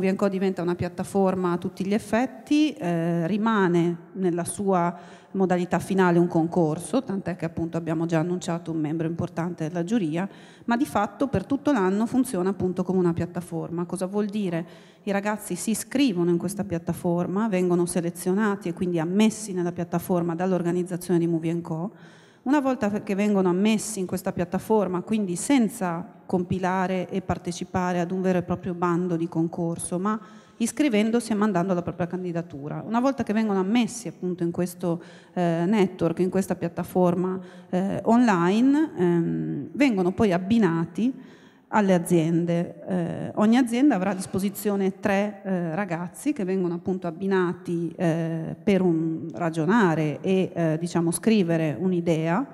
Movie Movie&Co diventa una piattaforma a tutti gli effetti, eh, rimane nella sua modalità finale un concorso, tant'è che appunto abbiamo già annunciato un membro importante della giuria, ma di fatto per tutto l'anno funziona appunto come una piattaforma. Cosa vuol dire? I ragazzi si iscrivono in questa piattaforma, vengono selezionati e quindi ammessi nella piattaforma dall'organizzazione di Movie Movie&Co una volta che vengono ammessi in questa piattaforma, quindi senza compilare e partecipare ad un vero e proprio bando di concorso, ma iscrivendosi e mandando la propria candidatura. Una volta che vengono ammessi appunto in questo eh, network, in questa piattaforma eh, online, ehm, vengono poi abbinati alle aziende. Eh, ogni azienda avrà a disposizione tre eh, ragazzi che vengono appunto abbinati eh, per un, ragionare e eh, diciamo scrivere un'idea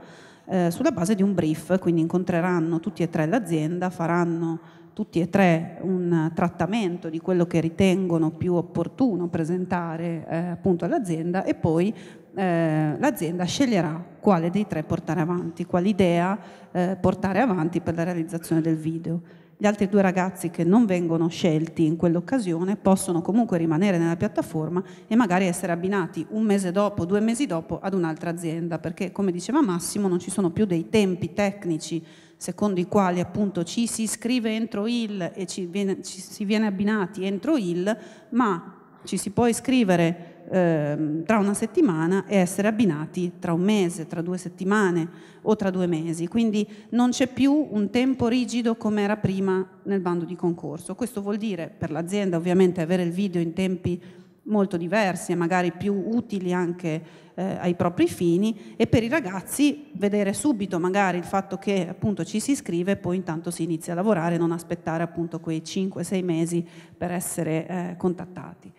eh, sulla base di un brief, quindi incontreranno tutti e tre l'azienda, faranno tutti e tre un trattamento di quello che ritengono più opportuno presentare eh, appunto all'azienda e poi eh, l'azienda sceglierà quale dei tre portare avanti, quale idea eh, portare avanti per la realizzazione del video gli altri due ragazzi che non vengono scelti in quell'occasione possono comunque rimanere nella piattaforma e magari essere abbinati un mese dopo, due mesi dopo ad un'altra azienda, perché come diceva Massimo non ci sono più dei tempi tecnici secondo i quali appunto ci si iscrive entro il e ci, viene, ci si viene abbinati entro il, ma ci si può iscrivere Ehm, tra una settimana e essere abbinati tra un mese, tra due settimane o tra due mesi. Quindi non c'è più un tempo rigido come era prima nel bando di concorso. Questo vuol dire per l'azienda ovviamente avere il video in tempi molto diversi e magari più utili anche eh, ai propri fini e per i ragazzi vedere subito magari il fatto che appunto ci si iscrive e poi intanto si inizia a lavorare, non aspettare appunto quei 5-6 mesi per essere eh, contattati.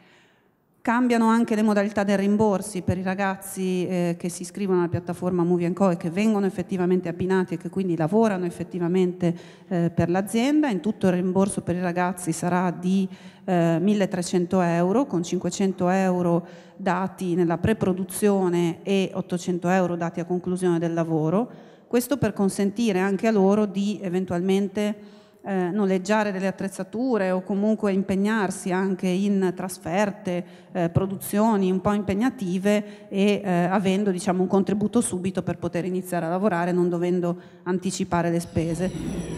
Cambiano anche le modalità dei rimborsi per i ragazzi eh, che si iscrivono alla piattaforma Movie Co e che vengono effettivamente abbinati e che quindi lavorano effettivamente eh, per l'azienda. In tutto il rimborso per i ragazzi sarà di eh, 1300 euro, con 500 euro dati nella preproduzione e 800 euro dati a conclusione del lavoro. Questo per consentire anche a loro di eventualmente eh, noleggiare delle attrezzature o comunque impegnarsi anche in trasferte, eh, produzioni un po' impegnative e eh, avendo diciamo, un contributo subito per poter iniziare a lavorare non dovendo anticipare le spese.